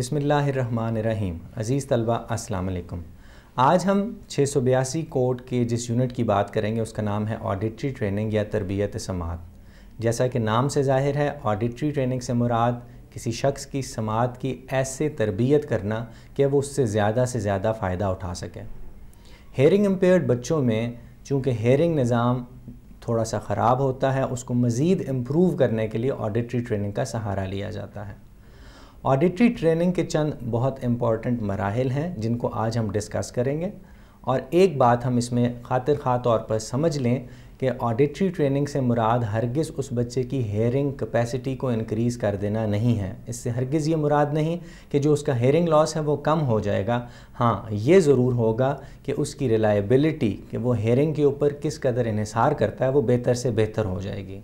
बिसमीम अज़ीज़ तलबा वालेकुम आज हम छः सौ बयासी कोड के जिस यूनिट की बात करेंगे उसका नाम है ऑडिटरी ट्रेनिंग या तरबियत समात जैसा कि नाम से जाहिर है ऑडिटरी ट्रेनिंग से मुराद किसी शख्स की समात की ऐसे तरबियत करना कि वो उससे ज़्यादा से ज़्यादा फ़ायदा उठा सके हेयरिंग एम्पेयर्ड बच्चों में चूँकि हेयरिंग निज़ाम थोड़ा सा ख़राब होता है उसको मज़ीद इम्प्रूव करने के लिए ऑडिटरी ट्रेनिंग का सहारा लिया जाता है ऑडिटरी ट्रेनिंग के चंद बहुत इम्पॉर्टेंट मराहल हैं जिनको आज हम डिस्कस करेंगे और एक बात हम इसमें खातिर खा तौर पर समझ लें कि ऑडिटरी ट्रेनिंग से मुराद हरगिज़ उस बच्चे की हेयरिंग कैपेसिटी को इनक्रीज़ कर देना नहीं है इससे हरगिज़ ये मुराद नहीं कि जो उसका हेयरिंग लॉस है वो कम हो जाएगा हाँ ये ज़रूर होगा कि उसकी रिलायबिलिटी कि वो हेयरिंग के ऊपर किस कदर इहिसार करता है वो बेहतर से बेहतर हो जाएगी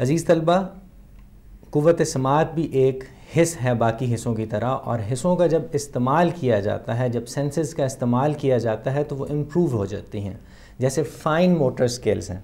अज़ीज़ तलबा कुत समात भी एक हिस्स है बाकी हिस्सों की तरह और हिस्सों का जब इस्तेमाल किया जाता है जब सेंसेस का इस्तेमाल किया जाता है तो वो इम्प्रूव हो जाती हैं जैसे फ़ाइन मोटर स्किल्स हैं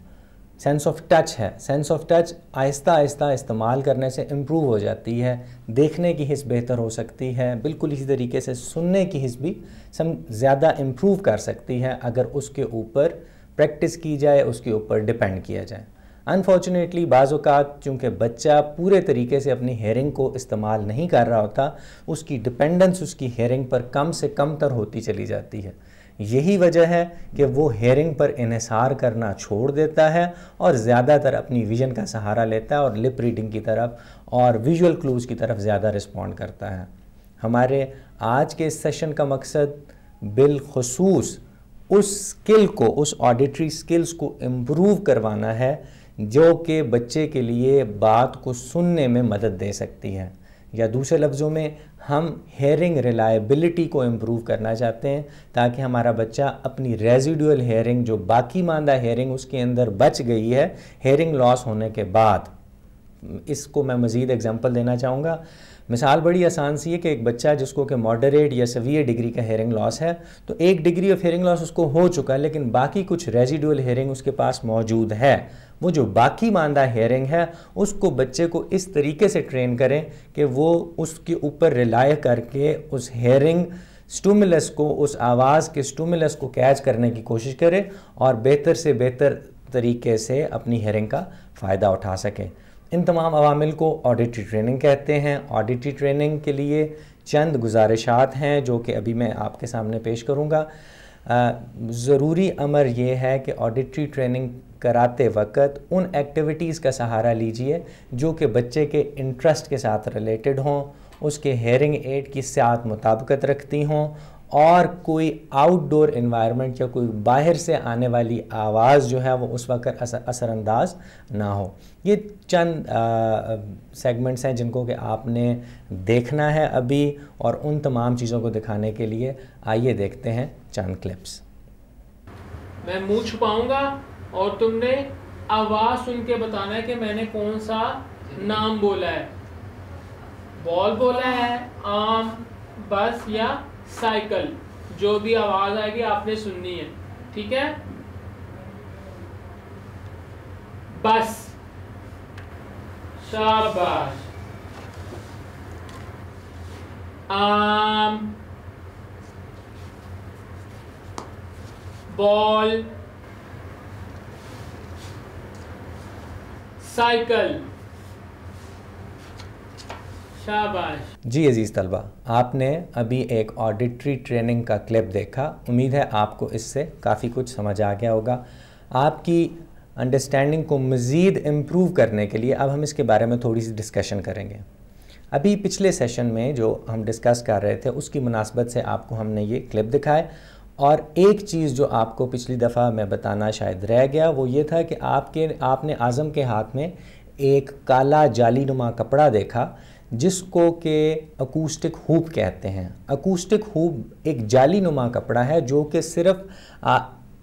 सेंस ऑफ टच है सेंस ऑफ टच आहिस्ता आहिस्ता इस्तेमाल करने से इम्प्रूव हो जाती है देखने की हिस्स बेहतर हो सकती है बिल्कुल इसी तरीके से सुनने की हिस्स भी सम ज़्यादा इम्प्रूव कर सकती है अगर उसके ऊपर प्रैक्टिस की जाए उसके ऊपर डिपेंड किया जाए अनफॉर्चुनेटली बाज़ात चूँकि बच्चा पूरे तरीके से अपनी हेयरिंग को इस्तेमाल नहीं कर रहा होता उसकी डिपेंडेंस उसकी हेयरिंग पर कम से कम तर होती चली जाती है यही वजह है कि वो हेयरिंग पर इसार करना छोड़ देता है और ज़्यादातर अपनी विजन का सहारा लेता है और लिप रीडिंग की तरफ और विजुअल क्लूज़ की तरफ ज़्यादा रिस्पॉन्ड करता है हमारे आज के इस सेशन का मकसद बिलखसूस उस स्किल को उस ऑडिटरी स्किल्स को इम्प्रूव करवाना है जो कि बच्चे के लिए बात को सुनने में मदद दे सकती है या दूसरे लफ्ज़ों में हम हेयरिंग रिलायबिलिटी को इम्प्रूव करना चाहते हैं ताकि हमारा बच्चा अपनी रेजिडुअल हेयरिंग जो बाकी मांदा हेयरिंग उसके अंदर बच गई है हेयरिंग लॉस होने के बाद इसको मैं मज़ीद एग्जांपल देना चाहूँगा मिसाल बड़ी आसान सी है कि एक बच्चा जिसको कि मॉडरेट या सवियर डिग्री का हेयरिंग लॉस है तो एक डिग्री ऑफ हेयरिंग लॉस उसको हो चुका है लेकिन बाकी कुछ रेजिडुअल हेयरिंग उसके पास मौजूद है वो जो बाकी मानदा हेयरिंग है उसको बच्चे को इस तरीके से ट्रेन करें कि वो उसके ऊपर रिलाय करके उस हेयरिंग स्टूमिलस को उस आवाज़ के स्टूमिलस को कैच करने की कोशिश करें और बेहतर से बेहतर तरीके से अपनी हेयरिंग का फ़ायदा उठा सकें इन तमाम अवामिल को ऑडिटरी ट्रेनिंग कहते हैं ऑडिटरी ट्रेनिंग के लिए चंद गुजारिशात हैं जो कि अभी मैं आपके सामने पेश करूँगा ज़रूरी अमर यह है कि ऑडिटरी ट्रेनिंग कराते वक्त उन एक्टिविटीज़ का सहारा लीजिए जो कि बच्चे के इंटरेस्ट के साथ रिलेटेड हों उसके हेयरिंग एड की साथ मुताबकत रखती हों और कोई आउटडोर इन्वायरमेंट या कोई बाहर से आने वाली आवाज़ जो है वो उस वक्त असर असरानंदाज ना हो ये चंद सेगमेंट्स हैं जिनको कि आपने देखना है अभी और उन तमाम चीज़ों को दिखाने के लिए आइए देखते हैं चंद क्लिप्स मैं मुंह छुपाऊंगा और तुमने आवाज़ सुन के बताना है कि मैंने कौन सा नाम बोला है बॉल बोला है आम बस या साइकिल जो भी आवाज़ आएगी आपने सुननी है ठीक है बस शाबाश आम बॉल साइकिल शाबाश जी अजीज़ तलबा आपने अभी एक ऑडिटरी ट्रेनिंग का क्लिप देखा उम्मीद है आपको इससे काफ़ी कुछ समझ आ गया होगा आपकी अंडरस्टैंडिंग को मज़ीद इम्प्रूव करने के लिए अब हम इसके बारे में थोड़ी सी डिस्कशन करेंगे अभी पिछले सेशन में जो हम डिस्कस कर रहे थे उसकी मुनासबत से आपको हमने ये क्लिप दिखाया और एक चीज़ जो आपको पिछली दफ़ा मैं बताना शायद रह गया वो ये था कि आपके आपने आज़म के हाथ में एक काला जाली नुमा कपड़ा देखा जिसको के अकूस्टिक हुप कहते हैं अकूस्टिक हुप एक जाली नुमा कपड़ा है जो कि सिर्फ आ,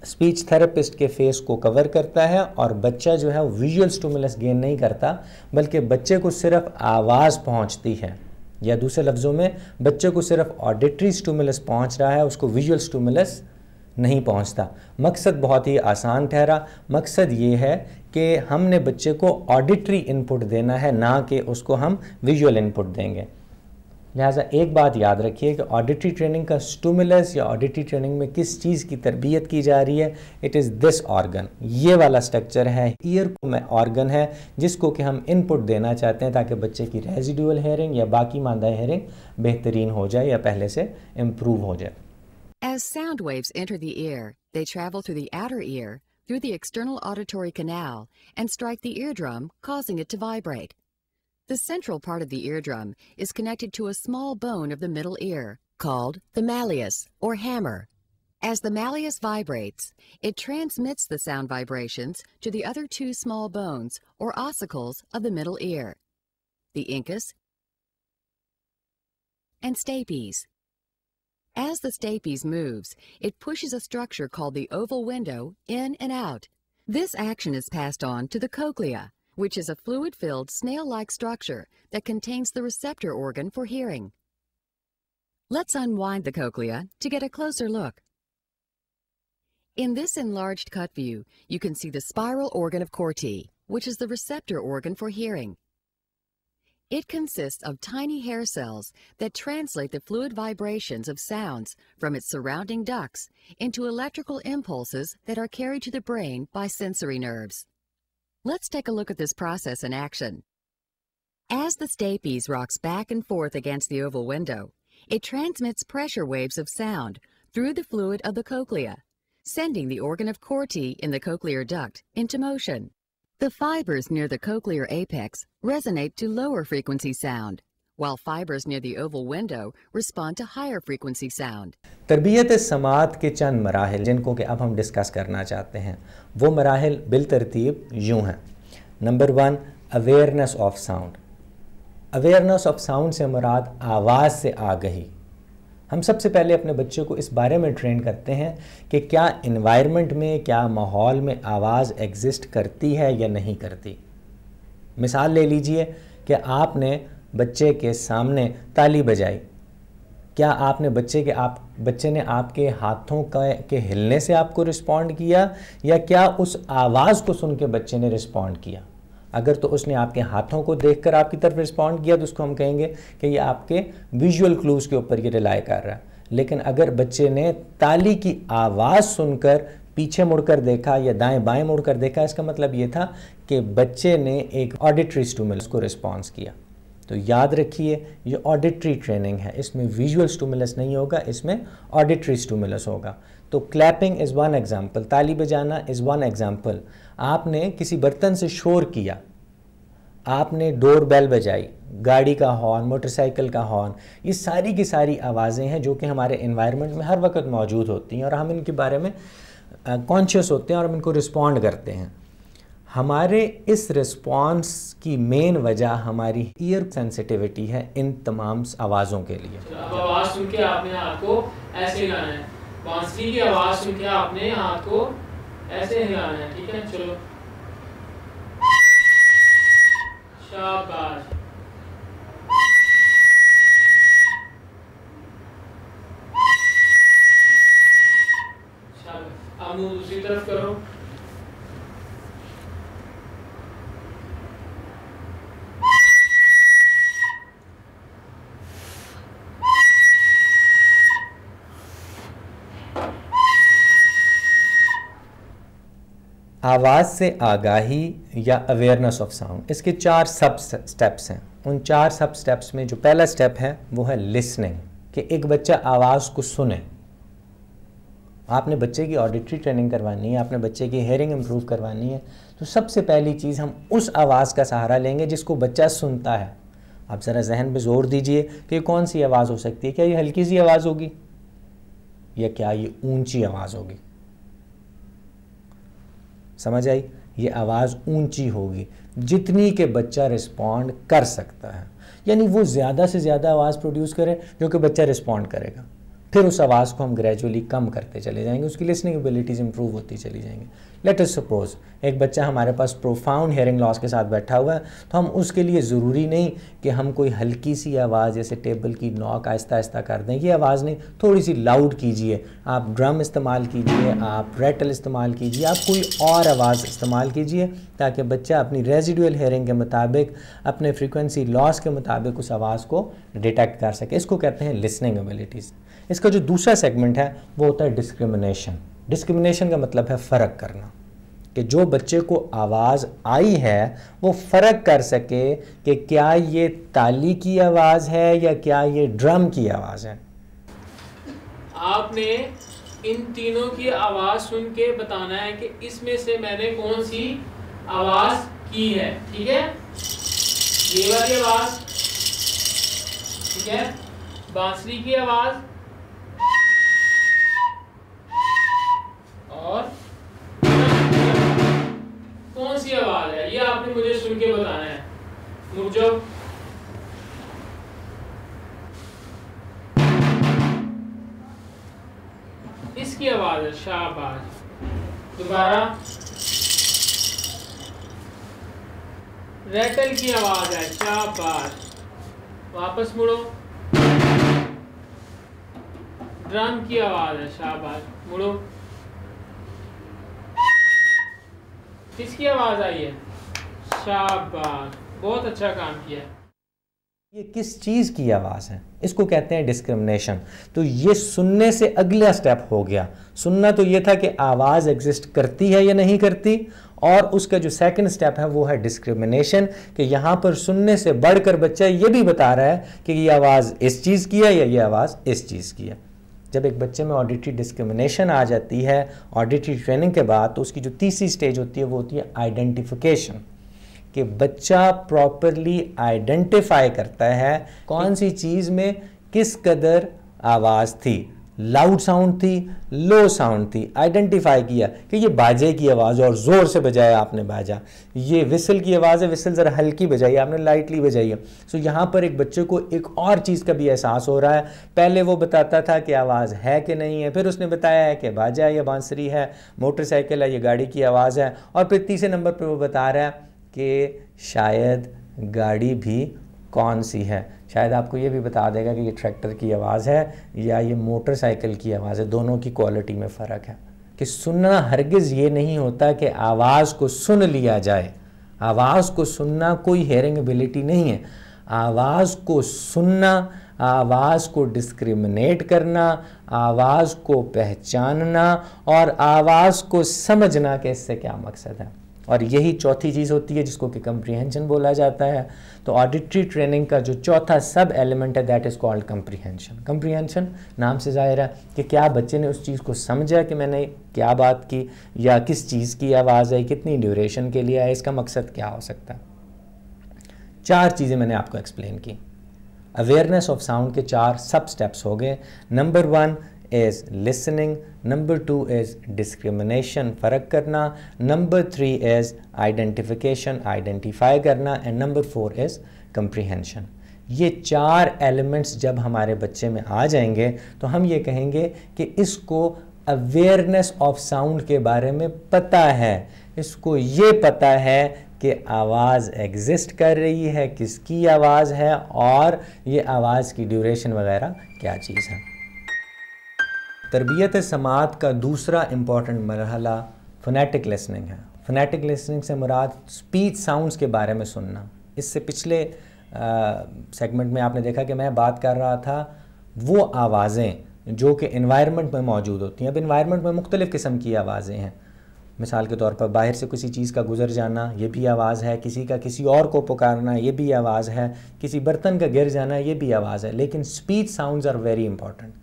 स्पीच थेरेपिस्ट के फेस को कवर करता है और बच्चा जो है विजुअल स्टूमुलस गेन नहीं करता बल्कि बच्चे को सिर्फ आवाज़ पहुंचती है या दूसरे लफ्ज़ों में बच्चे को सिर्फ ऑडिटरी स्टूमुलस पहुंच रहा है उसको विजुअल स्टूमुलस नहीं पहुंचता मकसद बहुत ही आसान ठहरा मकसद ये है कि हमने बच्चे को ऑडिटरी इनपुट देना है ना कि उसको हम विजुअल इनपुट देंगे लिहाजा एक बात याद रखिए कि ऑडिटरी ट्रेनिंग का स्टूमुलस या ऑडिटरी ट्रेनिंग में किस चीज़ की तरबियत की जा रही है इट इज़ दिस ऑर्गन ये वाला स्ट्रक्चर है ईयर को मैं ऑर्गन है जिसको कि हम इनपुट देना चाहते हैं ताकि बच्चे की रेजिडुअल हेयरिंग या बाकी मादा हेयरिंग बेहतरीन हो जाए या पहले से इम्प्रूव हो जाए As sound waves enter the ear, they travel through the outer ear, through the external auditory canal, and strike the eardrum, causing it to vibrate. The central part of the eardrum is connected to a small bone of the middle ear called the malleus or hammer. As the malleus vibrates, it transmits the sound vibrations to the other two small bones or ossicles of the middle ear, the incus and stapes. As the stapes moves, it pushes a structure called the oval window in and out. This action is passed on to the cochlea, which is a fluid-filled snail-like structure that contains the receptor organ for hearing. Let's unwind the cochlea to get a closer look. In this enlarged cut view, you can see the spiral organ of Corti, which is the receptor organ for hearing. It consists of tiny hair cells that translate the fluid vibrations of sounds from its surrounding ducts into electrical impulses that are carried to the brain by sensory nerves. Let's take a look at this process in action. As the stapes rocks back and forth against the oval window, it transmits pressure waves of sound through the fluid of the cochlea, sending the organ of Corti in the cochlear duct into motion. The fibers near the cochlear apex resonate to lower frequency sound, while fibers near the oval window respond to higher frequency sound. तरबियत समात के चंद मराहल जिनको कि अब हम discuss करना चाहते हैं वो मराहल बिल तरतीब यूँ हैं number one awareness of sound awareness of sound से मुराद आवाज़ से आगही हम सबसे पहले अपने बच्चों को इस बारे में ट्रेन करते हैं कि क्या इन्वायरमेंट में क्या माहौल में आवाज़ एग्जिस्ट करती है या नहीं करती मिसाल ले लीजिए कि आपने बच्चे के सामने ताली बजाई क्या आपने बच्चे के आप बच्चे ने आपके हाथों का के हिलने से आपको रिस्पॉन्ड किया या क्या उस आवाज़ को सुन के बच्चे ने रिस्पॉन्ड किया अगर तो उसने आपके हाथों को देखकर आपकी तरफ रिस्पॉन्ड किया तो उसको हम कहेंगे कि ये आपके विजुअल क्लूज़ के ऊपर ये रिलाई कर रहा है लेकिन अगर बच्चे ने ताली की आवाज़ सुनकर पीछे मुड़कर देखा या दाएं बाएं मुड़कर देखा इसका मतलब ये था कि बच्चे ने एक ऑडिटरी स्टूमल को रिस्पॉन्स किया तो याद रखिए ये ऑडिटरी ट्रेनिंग है इसमें विजुअल स्टूमुलस नहीं होगा इसमें ऑडिटरी स्टूमुलस होगा तो क्लैपिंग इज़ वन एग्ज़ाम्पल ताली बजाना इज़ वन एग्ज़ाम्पल आपने किसी बर्तन से शोर किया आपने डोर बेल बजाई गाड़ी का हॉर्न मोटरसाइकिल का हॉर्न ये सारी की सारी आवाज़ें हैं जो कि हमारे इन्वायरमेंट में हर वक्त मौजूद होती हैं और हम इनके बारे में कॉन्शियस होते हैं और हम इनको रिस्पॉन्ड करते हैं हमारे इस रिस्पॉन्स की मेन वजह हमारी ईयर सेंसिटिविटी है इन तमाम आवाज़ों के लिए आवाज़ सुन के आपने आपको ऐसे है बांसुरी की आवाज़ सुन के आपने आपको ऐसे है ठीक है चलो शाबाश आवाज़ से आगाही या अवेयरनेस ऑफ साउंड इसके चार सब स्टेप्स हैं उन चार सब स्टेप्स में जो पहला स्टेप है वो है लिसनिंग कि एक बच्चा आवाज़ को सुने आपने बच्चे की ऑडिटरी ट्रेनिंग करवानी है आपने बच्चे की हेयरिंग इम्प्रूव करवानी है तो सबसे पहली चीज़ हम उस आवाज़ का सहारा लेंगे जिसको बच्चा सुनता है आप ज़रा जहन पर जोर दीजिए कि कौन सी आवाज़ हो सकती है क्या ये हल्की सी आवाज़ होगी या क्या ये ऊंची आवाज़ होगी समझ आई ये आवाज़ ऊंची होगी जितनी के बच्चा रिस्पॉन्ड कर सकता है यानी वो ज़्यादा से ज़्यादा आवाज़ प्रोड्यूस करे जो कि बच्चा रिस्पॉन्ड करेगा फिर उस आवाज़ को हम ग्रेजुअली कम करते चले जाएंगे उसकी लिसनिंग एबिलिटीज़ इंप्रूव होती चली जाएंगे लेट अस सपोज एक बच्चा हमारे पास प्रोफाउंड हेयरिंग लॉस के साथ बैठा हुआ है तो हम उसके लिए ज़रूरी नहीं कि हम कोई हल्की सी आवाज़ जैसे टेबल की नॉक आहिस्ता आहिस्ता कर दें ये आवाज़ नहीं थोड़ी सी लाउड कीजिए आप ड्रम इस्तेमाल कीजिए आप रेटल इस्तेमाल कीजिए आप कोई और आवाज़ इस्तेमाल कीजिए ताकि बच्चा अपनी रेजिडुअल हेयरिंग के मुताबिक अपने फ्रिक्वेंसी लॉस के मुताबिक उस आवाज़ को डिटेक्ट कर सके इसको कहते हैं लिसनिंग एबिलिटीज़ इसका जो दूसरा सेगमेंट है वो होता है डिस्क्रिमिनेशन डिस्क्रिमिनेशन का मतलब है फ़र्क करना कि जो बच्चे को आवाज़ आई है वो फ़र्क कर सके कि क्या ये ताली की आवाज़ है या क्या ये ड्रम की आवाज़ है आपने इन तीनों की आवाज़ सुन के बताना है कि इसमें से मैंने कौन सी आवाज़ की है ठीक है ये वाली आवाज़ ठीक है बांसुरी की आवाज़ अच्छी आवाज है ये आपने मुझे सुन के बताना है मुझे इसकी आवाज है शाहबाज दोबारा रेटल की आवाज है शाहबाज वापस मुड़ो ड्रम की आवाज है शाहबाज मुड़ो किसकी आवाज़ आई है शाबाश बहुत अच्छा काम किया ये किस चीज़ की आवाज़ है इसको कहते हैं डिस्क्रिमिनेशन तो ये सुनने से अगला स्टेप हो गया सुनना तो ये था कि आवाज़ एग्जिस्ट करती है या नहीं करती और उसका जो सेकंड स्टेप है वो है डिस्क्रिमिनेशन कि यहाँ पर सुनने से बढ़कर बच्चा ये भी बता रहा है कि ये आवाज़ इस चीज़ की है या ये आवाज़ इस चीज़ की है जब एक बच्चे में ऑडिटरी डिस्क्रिमिनेशन आ जाती है ऑडिटरी ट्रेनिंग के बाद तो उसकी जो तीसरी स्टेज होती है वो होती है आइडेंटिफिकेशन कि बच्चा प्रॉपरली आइडेंटिफाई करता है कौन सी चीज़ में किस कदर आवाज़ थी लाउड साउंड थी लो साउंड थी आइडेंटिफाई किया कि ये बाजे की आवाज़ और ज़ोर से बजाया आपने बाजा ये विसल की आवाज़ है विसल ज़रा हल्की बजाई आपने लाइटली बजाई है सो so, यहाँ पर एक बच्चे को एक और चीज़ का भी एहसास हो रहा है पहले वो बताता था कि आवाज़ है कि नहीं है फिर उसने बताया है कि बाजा है या बांसुरी है मोटरसाइकिल है या गाड़ी की आवाज़ है और फिर तीसरे नंबर पर वो बता रहा है कि शायद गाड़ी भी कौन सी है शायद आपको ये भी बता देगा कि ये ट्रैक्टर की आवाज़ है या ये मोटरसाइकिल की आवाज़ है दोनों की क्वालिटी में फ़र्क है कि सुनना हरगिज़ ये नहीं होता कि आवाज़ को सुन लिया जाए आवाज़ को सुनना कोई हेयरिंग एबिलिटी नहीं है आवाज़ को सुनना आवाज़ को डिस्क्रिमिनेट करना आवाज़ को पहचानना और आवाज़ को समझना कि इससे क्या मकसद है और यही चौथी चीज़ होती है जिसको कि कंप्रीहेंशन बोला जाता है तो ऑडिटरी ट्रेनिंग का जो चौथा सब एलिमेंट है that is called comprehension comprehension नाम से जाहिर है कि क्या बच्चे ने उस चीज़ को समझा कि मैंने क्या बात की या किस चीज़ की आवाज़ आई कितनी ड्यूरेशन के लिए आई इसका मकसद क्या हो सकता है चार चीज़ें मैंने आपको एक्सप्लेन की अवेयरनेस ऑफ साउंड के चार सब स्टेप्स हो गए number one is listening number two is discrimination फ़र्क करना number three is identification identify करना and number four is comprehension ये चार एलिमेंट्स जब हमारे बच्चे में आ जाएंगे तो हम ये कहेंगे कि इसको अवेयरनेस ऑफ साउंड के बारे में पता है इसको ये पता है कि आवाज़ एग्जिस्ट कर रही है किसकी आवाज़ है और ये आवाज़ की ड्यूरेशन वगैरह क्या चीज़ है तरबियत समात का दूसरा इम्पॉर्टेंट मरहला फोनेटिक लिसनिंग है फोनेटिक लिसनिंग से मुराद स्पीच साउंड्स के बारे में सुनना इससे पिछले सेगमेंट में आपने देखा कि मैं बात कर रहा था वो आवाज़ें जो कि इन्वायरमेंट में मौजूद होती हैं अब इन्वायरमेंट में मुख्तलिफ़ किस्म की आवाज़ें हैं मिसाल के तौर पर बाहर से किसी चीज़ का गुजर जाना ये भी आवाज़ है किसी का किसी और को पुकारना ये भी आवाज़ है किसी बर्तन का गिर जाना ये भी आवाज़ है लेकिन speech sounds are very important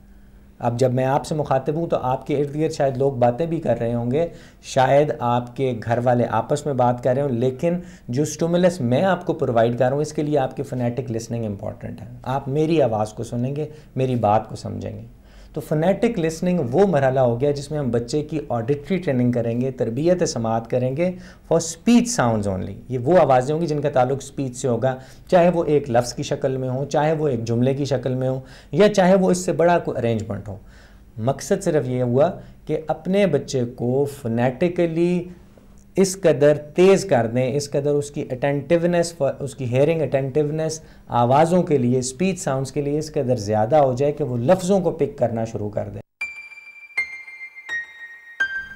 अब जब मैं आपसे मुखातिब हूँ तो आपके इर्द गिर्द शायद लोग बातें भी कर रहे होंगे शायद आपके घर वाले आपस में बात कर रहे हों लेकिन जो स्टूमुलस मैं आपको प्रोवाइड कर रहा हूँ इसके लिए आपकी फोनेटिक लिसनिंग इंपॉर्टेंट है आप मेरी आवाज़ को सुनेंगे मेरी बात को समझेंगे तो फोनेटिक लिसनिंग वो मरहला हो गया जिसमें हम बच्चे की ऑडिटरी ट्रेनिंग करेंगे तरबियत समात करेंगे फॉर स्पीच साउंड ओनली ये वो आवाज़ें होंगी जिनका ताल्लुक स्पीच से होगा चाहे वो एक लफ्ज़ की शक्ल में हो चाहे वो एक जुमले की शक्ल में हो या चाहे वो इससे बड़ा कोई अरेंजमेंट हो मकसद सिर्फ ये हुआ कि अपने बच्चे को फोनेटिकली इस कदर तेज़ कर दें इस कदर उसकी अटेंटिवनेस उसकी हेयरिंग अटेंटिवनेस आवाज़ों के लिए स्पीच साउंड्स के लिए इस कदर ज़्यादा हो जाए कि वो लफ्ज़ों को पिक करना शुरू कर दें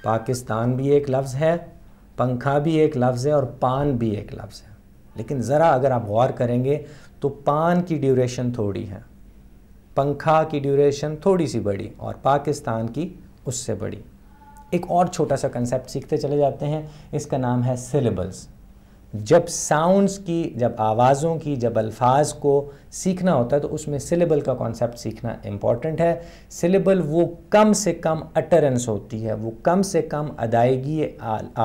पाकिस्तान भी एक लफ्ज़ है पंखा भी एक लफ्ज़ है और पान भी एक लफ्ज़ है लेकिन ज़रा अगर आप गौर करेंगे तो पान की ड्यूरेशन थोड़ी है पंखा की ड्यूरेशन थोड़ी सी बड़ी और पाकिस्तान की उससे बड़ी एक और छोटा सा कंसेप्ट सीखते चले जाते हैं इसका नाम है सिलेबल्स जब साउंड्स की जब आवाज़ों की जब अल्फाज को सीखना होता है तो उसमें सिलेबल का कॉन्सेप्ट सीखना इम्पॉर्टेंट है सिलेबल वो कम से कम अटरेंस होती है वो कम से कम अदायगी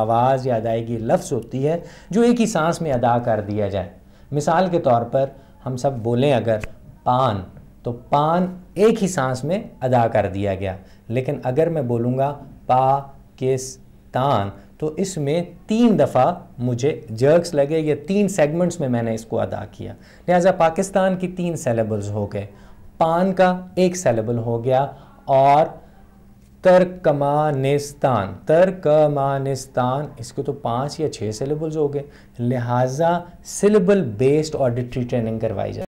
आवाज़ या अदायगी लफ्ज़ होती है जो एक ही सांस में अदा कर दिया जाए मिसाल के तौर पर हम सब बोलें अगर पान तो पान एक ही सांस में अदा कर दिया गया लेकिन अगर मैं बोलूँगा पाकिस्तान तो इसमें तीन दफ़ा मुझे जर्क्स लगे या तीन सेगमेंट्स में मैंने इसको अदा किया लिहाजा पाकिस्तान की तीन सेलेबल्स हो गए पान का एक सेलेबल हो गया और तर्कमानिस्तान तर्कमानिस्तान इसके तो पांच या छह सेलेबल्स हो गए लिहाजा सिलेबल बेस्ड ऑडिटरी ट्रेनिंग करवाई जाए